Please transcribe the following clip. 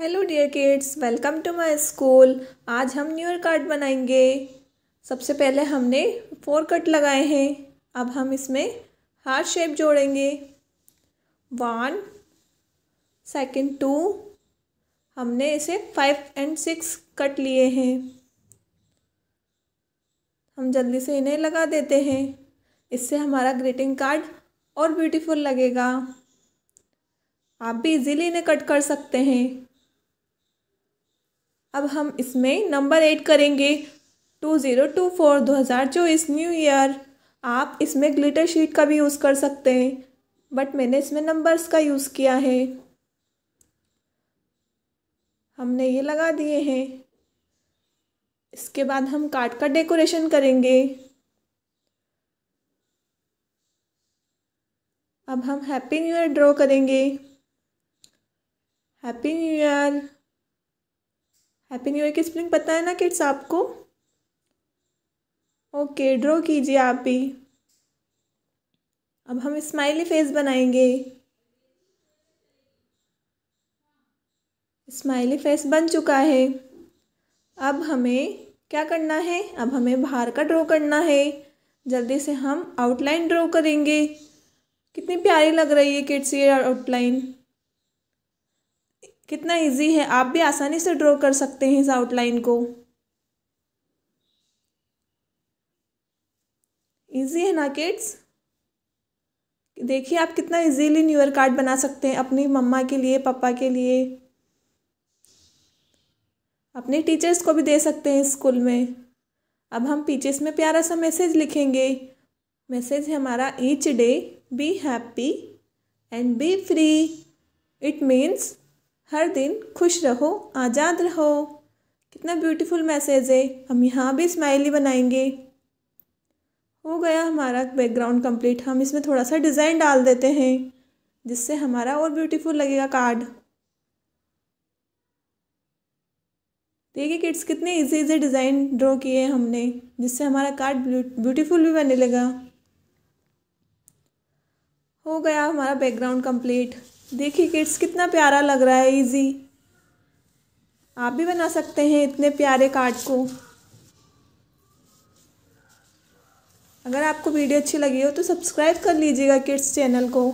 hello dear kids welcome to my school आज हम new year card बनाएंगे सबसे पहले हमने फोर कट लगाए हैं अब हम इसमें हार्ट शेप जोड़ेंगे वन सेकंड टू हमने इसे फाइव एंड सिक्स कट लिए हैं हम जल्दी से इन्हें लगा देते हैं इससे हमारा ग्रीटिंग कार्ड और ब्यूटीफुल लगेगा आप भी इजीली इन्हें कट कर सकते हैं अब हम इसमें नंबर ऐड करेंगे टू ज़ीरो टू फोर दो हज़ार चौबीस न्यू ईयर आप इसमें ग्लिटर शीट का भी यूज़ कर सकते हैं बट मैंने इसमें नंबर्स का यूज़ किया है हमने ये लगा दिए हैं इसके बाद हम कार्ड का डेकोरेशन करेंगे अब हम हैप्पी न्यू ईयर ड्रॉ करेंगे happy new year happy new year की स्पेलिंग पता है ना किड्स आपको ओके ड्रॉ कीजिए आप भी अब हम स्माइली फेस बनाएंगे स्माइली फेस बन चुका है अब हमें क्या करना है अब हमें बाहर का ड्रॉ करना है जल्दी से हम आउटलाइन ड्रॉ करेंगे कितनी प्यारी लग रही है किड्स ये आउटलाइन कितना इजी है आप भी आसानी से ड्रॉ कर सकते हैं इस आउटलाइन को इजी है ना किड्स देखिए आप कितना इजीली न्यू ईयर कार्ड बना सकते हैं अपनी मम्मा के लिए पापा के लिए अपने टीचर्स को भी दे सकते हैं स्कूल में अब हम पीचेस में प्यारा सा मैसेज लिखेंगे मैसेज है हमारा each day be happy and be free it means हर दिन खुश रहो आज़ाद रहो कितना ब्यूटीफुल मैसेज है हम यहाँ भी स्माइली बनाएंगे हो गया हमारा बैकग्राउंड कंप्लीट हम इसमें थोड़ा सा डिज़ाइन डाल देते हैं जिससे हमारा और ब्यूटीफुल लगेगा कार्ड देखिए किड्स कितने इजी इजी डिज़ाइन ड्रॉ किए हैं हमने जिससे हमारा कार्ड ब्यूटीफुल भी बने लगा हो गया हमारा बैकग्राउंड कंप्लीट देखिए किड्स कितना प्यारा लग रहा है इजी आप भी बना सकते हैं इतने प्यारे कार्ड को अगर आपको वीडियो अच्छी लगी हो तो सब्सक्राइब कर लीजिएगा किड्स चैनल को